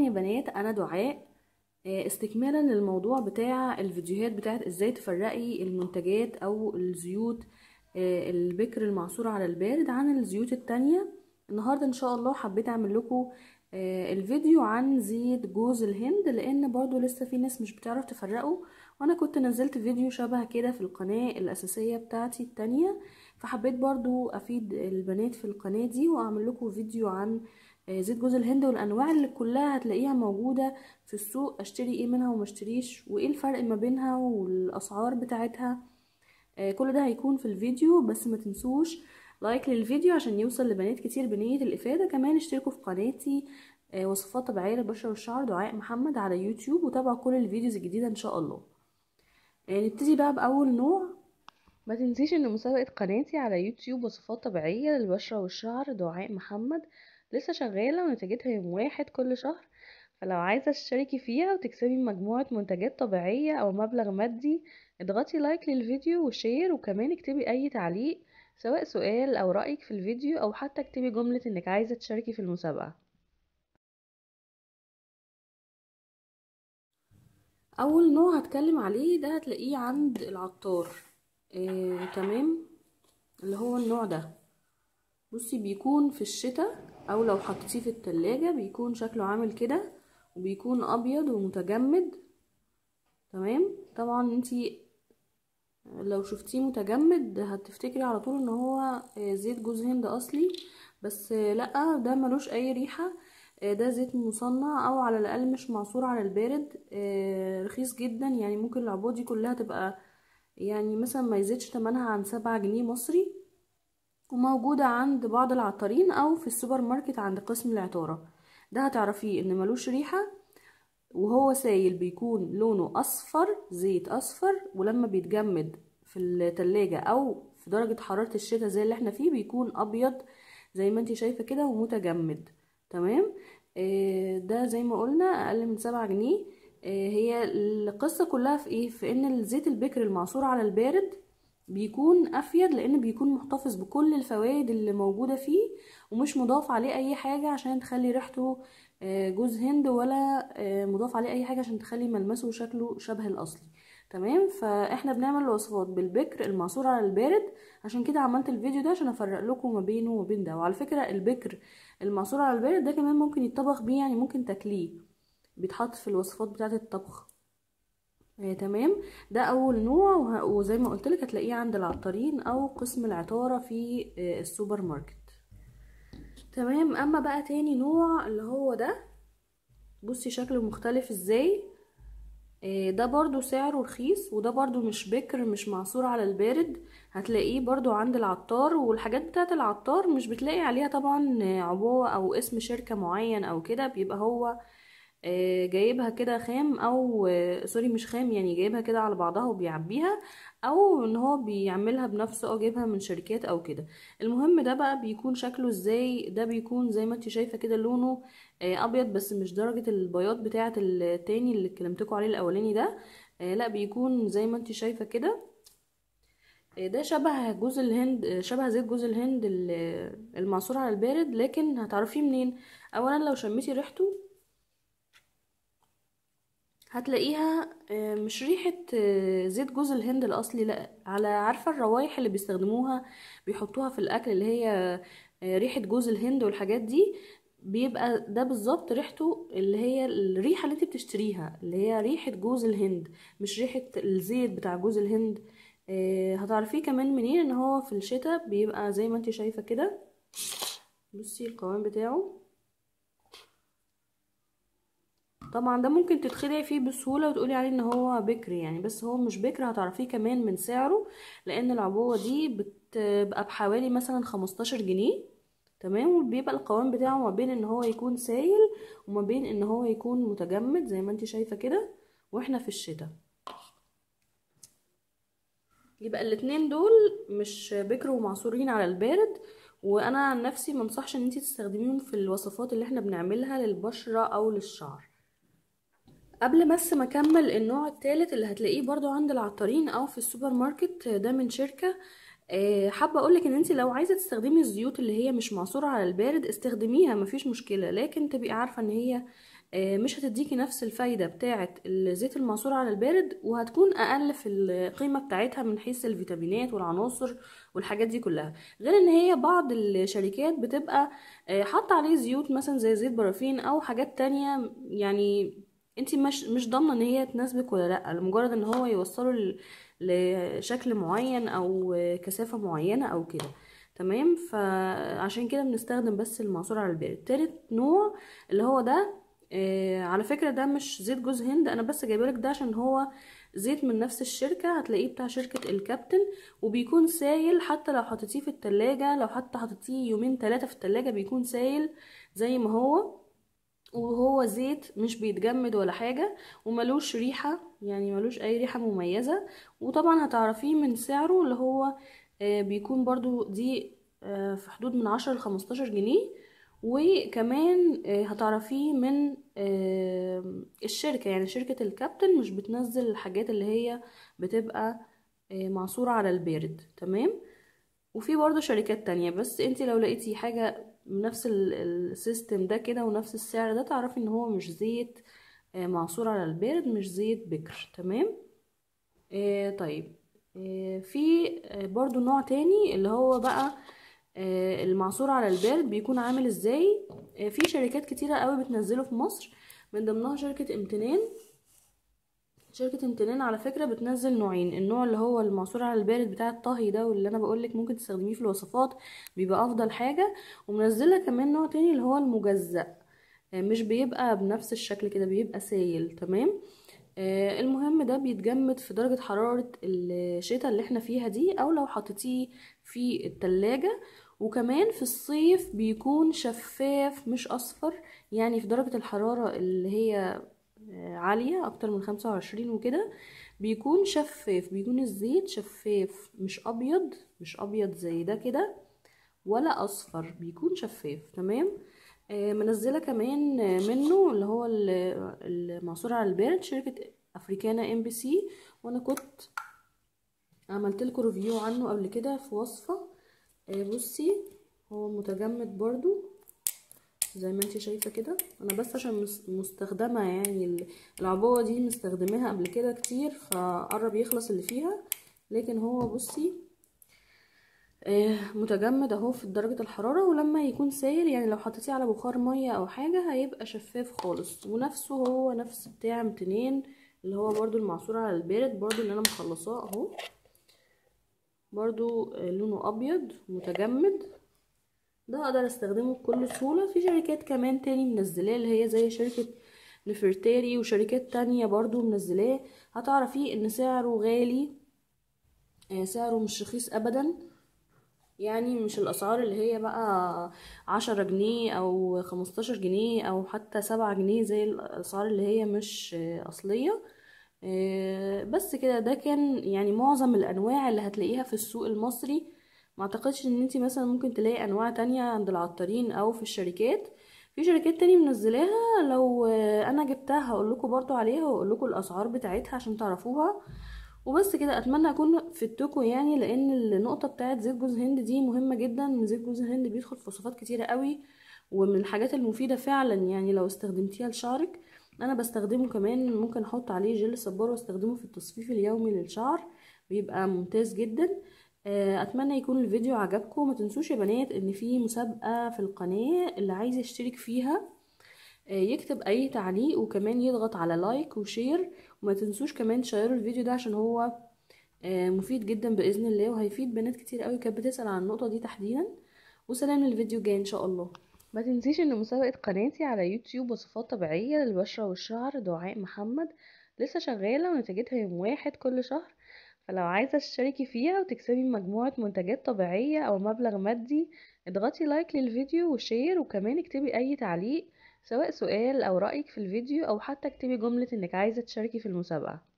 يا بنات انا دعاء آه، استكمالا للموضوع بتاع الفيديوهات بتاعت ازاي تفرقي المنتجات او الزيوت آه، البكر المعصورة على البارد عن الزيوت التانية النهاردة ان شاء الله حبيت اعمل لكم آه، الفيديو عن زيت جوز الهند لان برضو لسه في ناس مش بتعرف تفرقه وانا كنت نزلت فيديو شبه كده في القناة الاساسية بتاعتي التانية فحبيت برضو افيد البنات في القناة دي واعمل لكم فيديو عن آه، زيت جوز الهند والانواع اللي كلها هتلاقيها موجوده في السوق اشتري ايه منها وما اشتريش وايه الفرق ما بينها والاسعار بتاعتها آه، كل ده هيكون في الفيديو بس ما تنسوش لايك للفيديو عشان يوصل لبنات كتير بنيه الافاده كمان اشتركوا في قناتي آه، وصفات طبيعيه للبشره والشعر دعاء محمد على يوتيوب وتابعوا كل الفيديوز الجديده ان شاء الله نبتدي بقى باول نوع ما تنسيش ان مسابقه قناتي على يوتيوب وصفات طبيعيه للبشره والشعر دعاء محمد لسه شغالة ونتيجتها يوم واحد كل شهر فلو عايزة تشتركي فيها وتكسبي مجموعة منتجات طبيعية أو مبلغ مادي اضغطي لايك للفيديو وشير وكمان اكتبي أي تعليق سواء سؤال أو رأيك في الفيديو أو حتى اكتبي جملة إنك عايزة تشاركي في المسابقة أول نوع هتكلم عليه ده هتلاقيه عند العطار آه، تمام اللي هو النوع ده بصي بيكون في الشتاء او لو حطيتيه في التلاجة بيكون شكله عامل كده وبيكون ابيض ومتجمد تمام طبعا انتي لو شفتيه متجمد هتفتكري على طول ان هو آه، زيت جوز هند اصلي بس آه، لا ده ملوش اي ريحة آه، ده زيت مصنع او على الاقل مش معصور على البارد رخيص جدا يعني ممكن العبوة دي كلها تبقى يعني مثلا ما يزيدش تمنها عن سبعة جنيه مصري وموجودة عند بعض العطارين أو في السوبر ماركت عند قسم العطارة ده هتعرفيه إن ملوش ريحة وهو سايل بيكون لونه أصفر زيت أصفر ولما بيتجمد في التلاجة أو في درجة حرارة الشتاء زي اللي احنا فيه بيكون أبيض زي ما انت شايفة كده ومتجمد تمام اه ده زي ما قلنا أقل من سبعة جنيه اه هي القصة كلها في ايه في ان الزيت البكر المعصور على البارد بيكون افيد لان بيكون محتفظ بكل الفوائد اللي موجوده فيه ومش مضاف عليه اي حاجه عشان تخلي ريحته آه، جوز هند ولا آه، مضاف عليه اي حاجه عشان تخلي ملمسه وشكله شبه الاصلي تمام فاحنا بنعمل الوصفات بالبكر المعصور على البارد عشان كده عملت الفيديو ده عشان افرق لكم ما بينه وما بين ده وعلى فكره البكر المعصور على البارد ده كمان ممكن يتطبخ بيه يعني ممكن تاكليه بيتحط في الوصفات بتاعه الطبخ آه تمام ده اول نوع وزي ما قلت لك هتلاقيه عند العطارين او قسم العطاره في آه السوبر ماركت تمام اما بقى تاني نوع اللي هو ده بصي شكله مختلف ازاي آه ده برضو سعره رخيص وده برضو مش بكر مش معصور على البارد هتلاقيه برضو عند العطار والحاجات بتاعت العطار مش بتلاقي عليها طبعا عبوة او اسم شركة معين او كده بيبقى هو آه، جايبها كده خام او آه، سوري مش خام يعني جايبها كده على بعضها وبيعبيها او ان هو بيعملها بنفسه او جايبها من شركات او كده المهم ده بقى بيكون شكله ازاي ده بيكون زي ما انت شايفه كده لونه آه، ابيض بس مش درجه البياض بتاعه التاني اللي اتكلمتكم عليه الاولاني ده لا بيكون زي ما انت شايفه كده ده شبه جوز الهند شبه زيت جوز الهند المعصور على البارد لكن هتعرفيه منين اولا لو شميتي ريحته هتلاقيها آه، مش ريحة آه، زيت جوز الهند الأصلي لأ على عارفة الروايح اللي بيستخدموها بيحطوها في الأكل اللي هي آه، ريحة جوز الهند والحاجات دي بيبقى ده بالظبط ريحته اللي هي الريحة اللي انت بتشتريها اللي هي ريحة جوز الهند مش ريحة الزيت بتاع جوز الهند هتعرفيه كمان منين ان هو في الشتاء بيبقى زي ما انت شايفة كده بصي القوام بتاعه طبعا ده ممكن تتخدعي فيه بسهوله وتقولي عليه ان هو بكري يعني بس هو مش بكري هتعرفيه كمان من سعره لان العبوه دي بتبقى بحوالي مثلا خمستاشر جنيه تمام وبيبقى القوام بتاعه ما بين ان هو يكون سايل وما بين ان هو يكون متجمد زي ما انت شايفه كده واحنا في الشتاء يبقى الاتنين دول مش بكر ومعصورين على البارد وانا عن نفسي منصحش ان انت تستخدميهم في الوصفات اللي احنا بنعملها للبشره او للشعر قبل بس ما اكمل النوع الثالث اللي هتلاقيه برضو عند العطارين او في السوبر ماركت آه، ده من شركه آه، حابه اقولك ان انت لو عايزه تستخدمي الزيوت اللي هي مش معصوره على البارد استخدميها مفيش مشكله لكن تبقي عارفه ان هي آه، مش هتديكي نفس الفايده بتاعه الزيت المعصور على البارد وهتكون اقل في القيمه بتاعتها من حيث الفيتامينات والعناصر والحاجات دي كلها غير ان هي بعض الشركات بتبقى حاطه عليه زيوت مثلا زي زيت برافين او حاجات تانية يعني انت مش مش ضامنه ان هي تناسبك ولا لا لمجرد ان هو يوصله لشكل معين او كثافه معينه او كده تمام فعشان كده بنستخدم بس المعصور على البارد تالت نوع اللي هو ده آه على فكره ده مش زيت جوز هند انا بس جايبالك ده عشان هو زيت من نفس الشركه هتلاقيه بتاع شركه الكابتن وبيكون سايل حتى لو حطيتيه في التلاجة لو حتى حطيتيه يومين ثلاثه في التلاجة بيكون سايل زي ما هو وهو زيت مش بيتجمد ولا حاجة وملوش ريحة يعني ملوش اي ريحة مميزة وطبعا هتعرفيه من سعره اللي هو آه، بيكون برضو دي آه، في حدود من عشرة لخمستاشر جنيه وكمان آه، هتعرفيه من الشركة يعني شركة الكابتن مش بتنزل الحاجات اللي هي بتبقى معصورة على البارد تمام وفي برضو شركات تانية بس انت لو لقيتي حاجة نفس السيستم ده كده ونفس السعر ده تعرفي ان هو مش زيت آه، معصور على البرد مش زيت بكر تمام آه، طيب آه، في برضو نوع تاني اللي هو بقى المعصور على البرد بيكون عامل ازاي في شركات كتيرة قوي بتنزله في مصر من ضمنها شركة امتنان شركة امتنان على فكرة بتنزل نوعين النوع اللي هو المعصور على البارد بتاع الطهي ده واللي انا بقولك ممكن تستخدميه في الوصفات بيبقى افضل حاجة ومنزلة كمان نوع تاني اللي هو المجزأ آه، مش بيبقى بنفس الشكل كده بيبقى سايل تمام آه، المهم ده بيتجمد في درجة حرارة الشتاء اللي احنا فيها دي او لو حطيتيه في التلاجة وكمان في الصيف بيكون شفاف مش اصفر يعني في درجة الحرارة اللي هي عالية أكتر من خمسة وعشرين وكده بيكون شفاف بيكون الزيت شفاف مش أبيض مش أبيض زي ده كده ولا أصفر بيكون شفاف تمام آه منزلة كمان منه اللي هو المعصور على البرد شركة أفريكانا ام بي سي وأنا كنت عملت لكم ريفيو عنه قبل كده في وصفة آه بصي هو متجمد برضو زي ما انت شايفه كده انا بس عشان مستخدمه يعني العبوه دي مستخدماها قبل كده كتير فقرب يخلص اللي فيها لكن هو بصي آه، متجمد اهو في درجه الحراره ولما يكون سايل يعني لو حطيتيه على بخار ميه او حاجه هيبقى شفاف خالص ونفسه هو نفس بتاع متنين اللي هو برضو المعصور على البارد برضو اللي انا مخلصاه اهو برضو آه، لونه ابيض متجمد ده اقدر استخدمه بكل سهولة في شركات كمان تاني منزلاه اللي هي زي شركة نفرتاري وشركات تانية برضو منزلاه هتعرفي ان سعره غالي آه، سعره مش رخيص ابدا يعني مش الاسعار اللي هي بقى عشرة جنيه او خمستاشر جنيه او حتى سبعة جنيه زي الاسعار اللي هي مش اصلية آه، بس كده ده كان يعني معظم الانواع اللي هتلاقيها في السوق المصري ما اعتقدش ان انت مثلا ممكن تلاقي انواع تانية عند العطارين او في الشركات في شركات تانية منزلاها لو انا جبتها هقول لكم برضو عليها واقول لكم الاسعار بتاعتها عشان تعرفوها وبس كده اتمنى اكون فدتكم يعني لان النقطه بتاعت زيت جوز هند دي مهمه جدا زيت جوز الهند بيدخل في وصفات كتيره قوي ومن الحاجات المفيده فعلا يعني لو استخدمتيها لشعرك انا بستخدمه كمان ممكن احط عليه جل صبار واستخدمه في التصفيف اليومي للشعر بيبقى ممتاز جدا آه، اتمنى يكون الفيديو عجبكم ما تنسوش يا بنات ان في مسابقه في القناه اللي عايز يشترك فيها آه، يكتب اي تعليق وكمان يضغط على لايك وشير وما تنسوش كمان تشيروا الفيديو ده عشان هو آه، مفيد جدا باذن الله وهيفيد بنات كتير قوي كانت بتسال عن النقطه دي تحديدا وسلام للفيديو الجاي ان شاء الله ما تنسيش ان مسابقه قناتي على يوتيوب وصفات طبيعيه للبشره والشعر دعاء محمد لسه شغاله ونتيجتها يوم واحد كل شهر فلو عايزة تشتركي فيها وتكسبي مجموعة منتجات طبيعية أو مبلغ مادي اضغطي لايك للفيديو وشير وكمان اكتبي أي تعليق سواء سؤال أو رأيك في الفيديو أو حتى اكتبي جملة إنك عايزة تشاركي في المسابقة